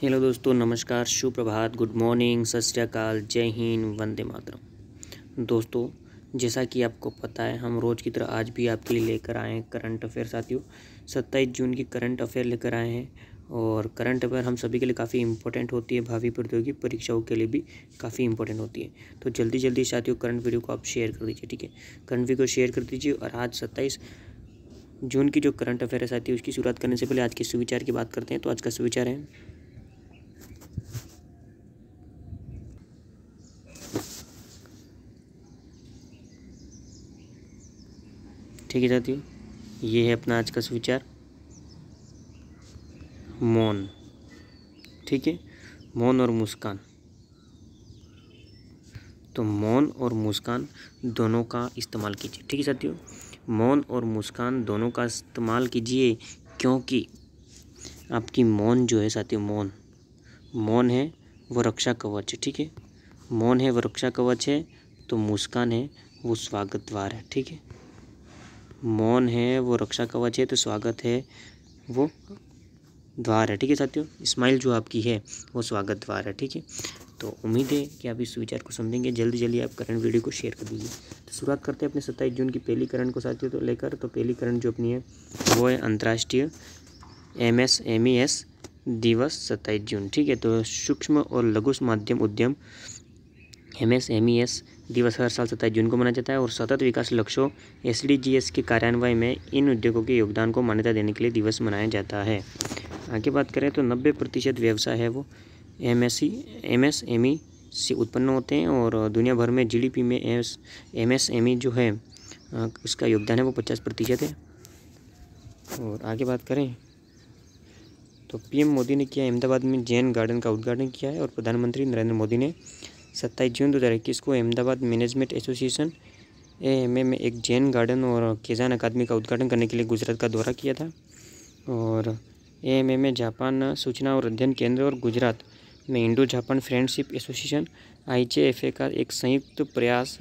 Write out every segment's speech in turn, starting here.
hello दोस्तों नमस्कार शुभ प्रभात good morning सत श्रीकाल जय हिंद वंदे मातरम दोस्तों जैसा कि आपको पता है हम रोज़ की तरह आज भी आपके लिए लेकर आए हैं करंट अफेयर साथियों सत्ताईस जून की करंट अफेयर लेकर आए हैं और करंट अफेयर हम सभी के लिए काफ़ी इंपॉर्टेंट होती है भावी प्रतियोगी परीक्षाओं के लिए भी काफ़ी इंपॉर्टेंट होती है तो जल्दी जल्दी साथियों करंट वीडियो को आप शेयर कर दीजिए ठीक है करंट वीडियो को शेयर कर दीजिए और आज सत्ताईस जून की जो करंट अफेयर है साथियों उसकी शुरुआत करने से पहले आज के सुविचार की बात करते हैं तो आज का सुविचार है ठीक है साथियों ये है अपना आज का सुविचार मौन ठीक है मौन और मुस्कान तो मौन और मुस्कान दोनों का इस्तेमाल कीजिए ठीक है साथियों मौन और मुस्कान दोनों का इस्तेमाल कीजिए क्योंकि आपकी मौन जो है साथियों मौन मौन है वो रक्षा कवच है ठीक है मौन है वो रक्षा कवच है तो मुस्कान है वो स्वागत द्वार है ठीक है मौन है वो रक्षा कवच है तो स्वागत है वो द्वार है ठीक है साथियों स्माइल जो आपकी है वो स्वागत द्वार है ठीक है तो उम्मीद है कि आप इस विचार को समझेंगे जल्दी जल्दी आप करंट वीडियो को शेयर कर दीजिए तो शुरुआत करते हैं अपने सत्ताईस जून की पहली करंट को साथियों तो लेकर तो पहली करंट जो अपनी है वो है अंतर्राष्ट्रीय M S M E S दिवस सत्ताईस जून ठीक है तो सूक्ष्म और लघु माध्यम उद्यम M S M E S दिवस हर साल सत्ताईस जून को मनाया जाता है और सतत विकास लक्ष्यों एस के कार्यान्वयन में इन उद्योगों के योगदान को मान्यता देने के लिए दिवस मनाया जाता है आगे बात करें तो नब्बे प्रतिशत व्यवसाय है वो M S C M S M E से उत्पन्न होते हैं और दुनिया भर में जीडीपी में S M S M E जो है उसका योगदान है वो पचास प्रतिशत है और आगे बात करें तो पीएम मोदी ने किया अहमदाबाद में जैन गार्डन का उद्घाटन किया है और प्रधानमंत्री नरेंद्र मोदी ने सत्ताईस जून दो हज़ार इक्कीस को Ahmedabad management association A M A में एक जैन गार्डन और केजान अकादमी का उद्घाटन करने के लिए गुजरात का दौरा किया था और ए एम ए में जापान सूचना और अध्ययन केंद्र और गुजरात में Indo Japan friendship association I J F A का एक संयुक्त प्रयास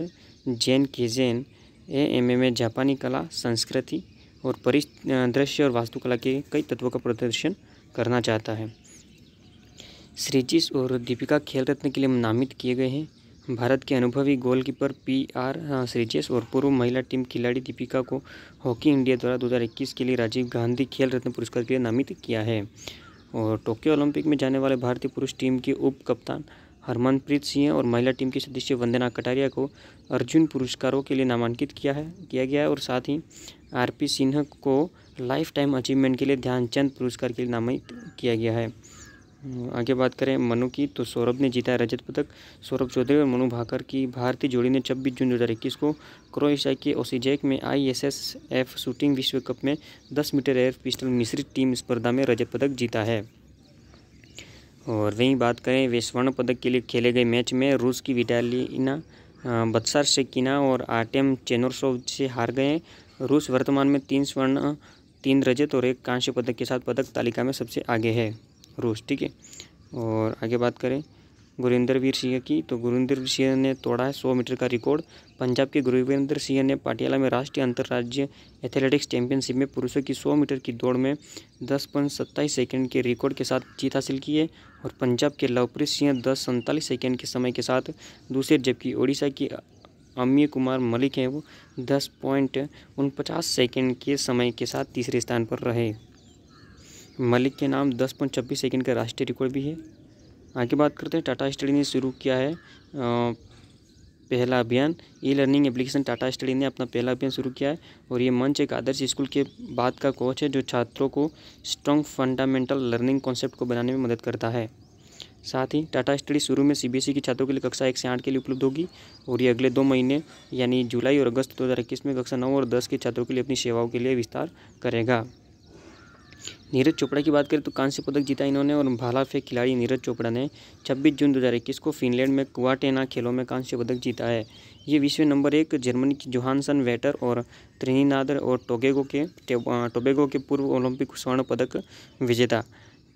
जैन केजेन ए एम ए में जापानी कला संस्कृति और परिदृश्य और वास्तुकला के कई तत्वों का प्रदर्शन करना चाहता है श्रीजिश और दीपिका खेल रत्न के लिए नामित किए गए हैं भारत के अनुभवी गोलकीपर पी आर श्रीजेश और पूर्व महिला टीम खिलाड़ी दीपिका को हॉकी इंडिया द्वारा 2021 के लिए राजीव गांधी खेल रत्न पुरस्कार के लिए नामित किया है और टोक्यो ओलंपिक में जाने वाले भारतीय पुरुष टीम के उप कप्तान हरमनप्रीत सिंह और महिला टीम की सदस्य वंदना कटारिया को अर्जुन पुरस्कारों के लिए नामांकित किया है किया गया है और साथ ही आर पी सिन्हा को लाइफ टाइम अचीवमेंट के लिए ध्यानचंद पुरस्कार के लिए नामित किया गया है आगे बात करें मनु की तो सौरभ ने जीता है रजत पदक सौरभ चौधरी और मनु भाकर की भारतीय जोड़ी ने 26 जून इक्कीस को क्रोएशिया के ओसीजेक में आईएसएसएफ शूटिंग विश्व कप में 10 मीटर एयर पिस्टल मिश्रित टीम स्पर्धा में रजत पदक जीता है और वहीं बात करें वे स्वर्ण पदक के लिए खेले गए मैच में रूस की विटालिना बत्सार शेकिना और आर्टेम चेनोरसोव से हार गए रूस वर्तमान में तीन स्वर्ण तीन रजत और एक कांस्य पदक के साथ पदक तालिका में सबसे आगे है रोज़ ठीक है और आगे बात करें गुरिंदर वीर सिंह की तो गुरिंदर वीर सिंह ने तोड़ा है सौ मीटर का रिकॉर्ड पंजाब के गुरविंदर सिंह ने पाटियाला में राष्ट्रीय अंतर्राज्य एथलेटिक्स चैंपियनशिप में पुरुषों की सौ मीटर की दौड़ में दस पॉइंट सत्ताईस सेकेंड के रिकॉर्ड के साथ जीत हासिल की है और पंजाब के लवप्रीत सिंह दस सैंतालीस सेकेंड के समय के साथ दूसरे जबकि ओडिशा की अमीय कुमार मलिक हैं वो दस पॉइंट उनपचास सेकेंड के समय के साथ तीसरे स्थान पर रहे मलिक के नाम दस पॉइंट छब्बीस सेकेंड का राष्ट्रीय रिकॉर्ड भी है आगे बात करते हैं टाटा स्टडी ने शुरू किया है पहला अभियान E learning application Tata study ने अपना पहला अभियान शुरू किया है और ये मंच एक आदर्श स्कूल के बाद का कोच है जो छात्रों को स्ट्रॉन्ग फंडामेंटल लर्निंग कॉन्सेप्ट को बनाने में मदद करता है साथ ही टाटा स्टडी शुरू में सी e के छात्रों के लिए कक्षा एक से आठ के लिए उपलब्ध होगी और ये अगले दो महीने यानी जुलाई और अगस्त दो हज़ार इक्कीस में कक्षा नौ और दस के छात्रों के लिए अपनी सेवाओं के लिए विस्तार करेगा नीरज चोपड़ा की बात करें तो कांस्य पदक जीता इन्होंने और भाला फेंक खिलाड़ी नीरज चोपड़ा ने 26 जून 2021 को फिनलैंड में कुआटेना खेलों में कांस्य पदक जीता है ये विश्व नंबर एक जर्मनी की जोहानसन वेटर और त्रिनीनादर और टोगेगो के टोबेगो के पूर्व ओलंपिक स्वर्ण पदक विजेता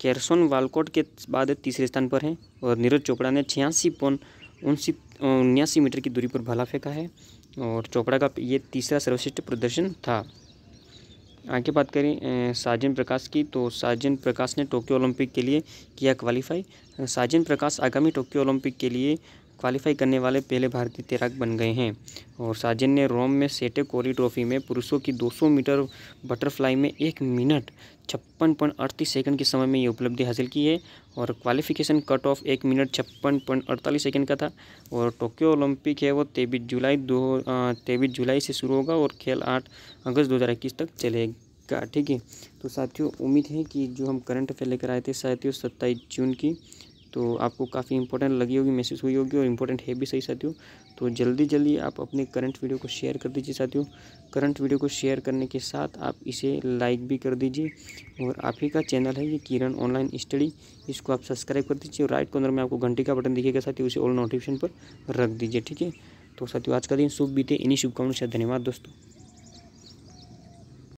कैरसोन वालकोट के बाद तीसरे स्थान पर हैं और नीरज चोपड़ा ने छियासी पॉइंट उनसी उन्यासी मीटर की दूरी पर भाला फेंका है और चोपड़ा का ये तीसरा सर्वश्रेष्ठ प्रदर्शन था आगे बात करें साजन प्रकाश की तो साजन प्रकाश ने टोक्यो ओलंपिक के लिए किया क्वालिफाई साजन प्रकाश आगामी टोक्यो ओलंपिक के लिए क्वालिफाई करने वाले पहले भारतीय तैराक बन गए हैं और साजन ने रोम में सेटे कोरी ट्रॉफी में पुरुषों की 200 मीटर बटरफ्लाई में एक मिनट छप्पन पॉइंट अड़तीस सेकेंड के समय में ये उपलब्धि हासिल की है और क्वालिफिकेशन कट ऑफ एक मिनट छप्पन पॉइंट अड़तालीस सेकेंड का था और टोक्यो ओलंपिक है वो तेईस जुलाई दो तेईस जुलाई से शुरू होगा और खेल आठ अगस्त दो तक चलेगा ठीक है तो साथियों उम्मीद है कि जो हम करंट अफेयर लेकर आए थे साथियों सत्ताईस जून की तो आपको काफ़ी इंपॉर्टेंट लगी होगी मैसेज हुई होगी और इंपॉर्टेंट है भी सही साथियों तो जल्दी जल्दी आप अपने करंट वीडियो को शेयर कर दीजिए साथियों करंट वीडियो को शेयर करने के साथ आप इसे लाइक भी कर दीजिए और आप ही का चैनल है ये किरण ऑनलाइन स्टडी इसको आप सब्सक्राइब कर दीजिए और राइट कॉर्नर में आपको घंटी का बटन दिखेगा साथियों उसे ऑल नोटिफिकेशन पर रख दीजिए ठीक है तो साथियों आज का दिन शुभ बीते इन्हीं शुभकामनाओं से धन्यवाद दोस्तों